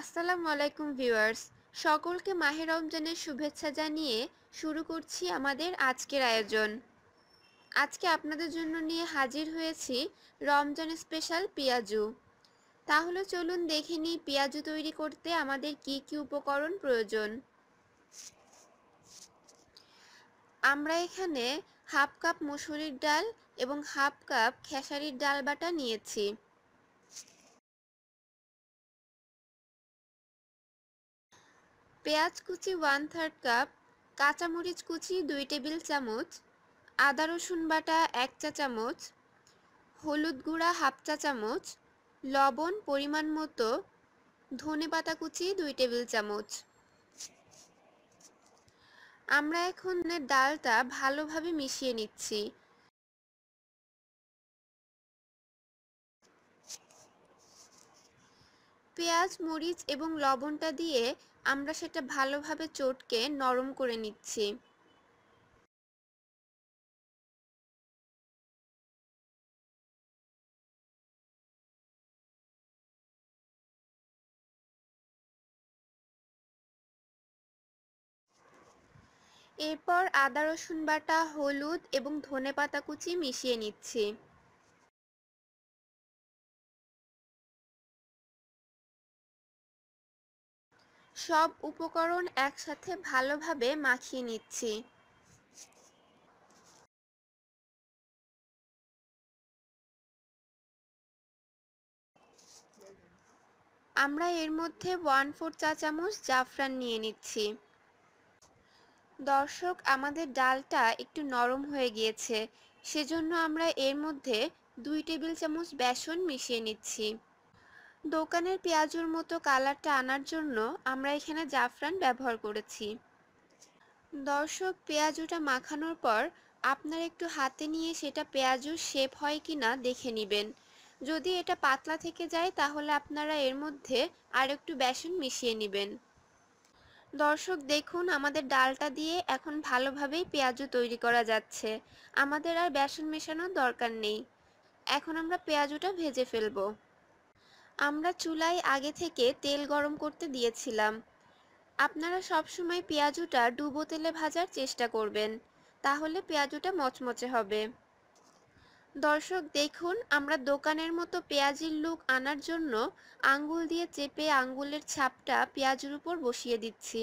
আসসালামু আলাইকুম ভিউয়ার্স সকলকে মাহে রমজানের শুভেচ্ছা জানিয়ে শুরু করছি আমাদের আজকের আয়োজন আজকে আপনাদের জন্য নিয়ে হাজির হয়েছি রমজান স্পেশাল পিয়াজু তাহলে চলুন দেখে নিই পিয়াজু তৈরি করতে আমাদের কি কি উপকরণ প্রয়োজন আমরা এখানে হাফ কাপ মুসুরির ডাল এবং হাফ কাপ খেসারির ডাল বাটা নিয়েছি পেঁয়াজ কুচি ওয়ান থার্ড কাপ কাঁচামরিচ কুচি দুই টেবিল চামচ আদা রসুন বাটা এক চা চামচ হলুদ গুঁড়া হাফ চা চামচ লবণ পরিমাণ মতো ধনে পাতা কুচি দুই টেবিল চামচ আমরা এখন ডালটা ভালোভাবে মিশিয়ে নিচ্ছি পেঁয়াজ মরিচ এবং লবণটা দিয়ে আমরা সেটা ভালোভাবে চটকে নরম করে নিচ্ছি এরপর আদা রসুন বাটা হলুদ এবং ধনে পাতা কুচি মিশিয়ে নিচ্ছি সব উপকরণ একসাথে ভালোভাবে মাখিয়ে নিচ্ছি আমরা এর মধ্যে ওয়ান ফোর চা চামচ জাফরান নিয়ে নিচ্ছি দর্শক আমাদের ডালটা একটু নরম হয়ে গিয়েছে সেজন্য আমরা এর মধ্যে দুই টেবিল চামচ বেসন মিশিয়ে নিচ্ছি দোকানের পেঁয়াজুর মতো কালারটা আনার জন্য আমরা এখানে জাফরান ব্যবহার করেছি দর্শক পেঁয়াজুটা মাখানোর পর আপনার একটু হাতে নিয়ে সেটা পেঁয়াজুর শেপ হয় কি না দেখে নেবেন যদি এটা পাতলা থেকে যায় তাহলে আপনারা এর মধ্যে আর একটু বেসন মিশিয়ে নেবেন দর্শক দেখুন আমাদের ডালটা দিয়ে এখন ভালোভাবেই পেঁয়াজু তৈরি করা যাচ্ছে আমাদের আর বেসন মেশানোর দরকার নেই এখন আমরা পেঁয়াজুটা ভেজে ফেলবো আমরা চুলায় আগে থেকে তেল গরম করতে দিয়েছিলাম আপনারা সব সময় পেঁয়াজুটা ডুবো তেলে ভাজার চেষ্টা করবেন তাহলে পেঁয়াজুটা মচমচে হবে দর্শক দেখুন আমরা দোকানের মতো পেঁয়াজির লুক আনার জন্য আঙ্গুল দিয়ে চেপে আঙ্গুলের ছাপটা পেঁয়াজের উপর বসিয়ে দিচ্ছি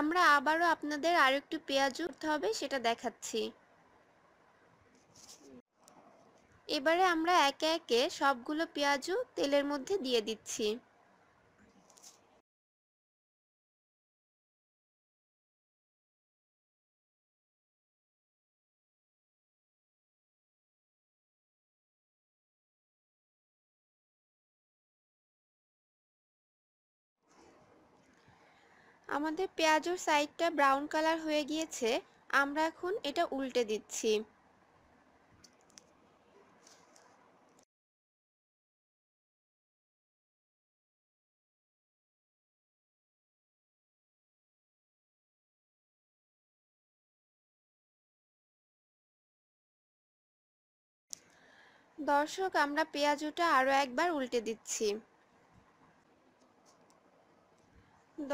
আমরা আবারও আপনাদের আরেকটু পেঁয়াজু হবে সেটা দেখাচ্ছি এবারে আমরা একে একে সবগুলো পেঁয়াজও তেলের মধ্যে দিয়ে দিচ্ছি আমাদের পেঁয়াজের সাইডটা ব্রাউন কালার হয়ে গিয়েছে আমরা এখন এটা উল্টে দিচ্ছি দর্শক আমরা পেঁয়াজুটা আরও একবার উল্টে দিচ্ছি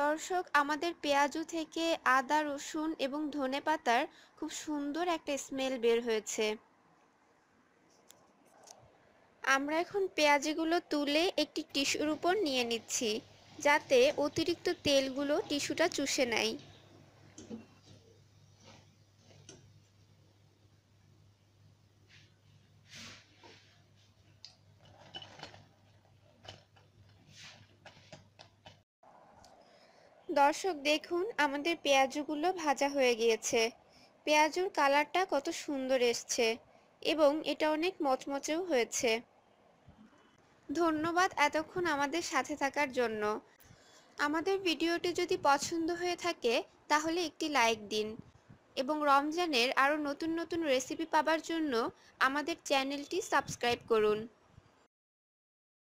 দর্শক আমাদের পেঁয়াজু থেকে আদা রসুন এবং ধনে পাতার খুব সুন্দর একটা স্মেল বের হয়েছে আমরা এখন পেঁয়াজিগুলো তুলে একটি টিস্যুর উপর নিয়ে নিচ্ছি যাতে অতিরিক্ত তেলগুলো টিস্যুটা চুষে নেয় দর্শক দেখুন আমাদের পেঁয়াজগুলো ভাজা হয়ে গিয়েছে পেঁয়াজুর কালারটা কত সুন্দর এসছে এবং এটা অনেক মচমচেও হয়েছে ধন্যবাদ এতক্ষণ আমাদের সাথে থাকার জন্য আমাদের ভিডিওটি যদি পছন্দ হয়ে থাকে তাহলে একটি লাইক দিন এবং রমজানের আরও নতুন নতুন রেসিপি পাবার জন্য আমাদের চ্যানেলটি সাবস্ক্রাইব করুন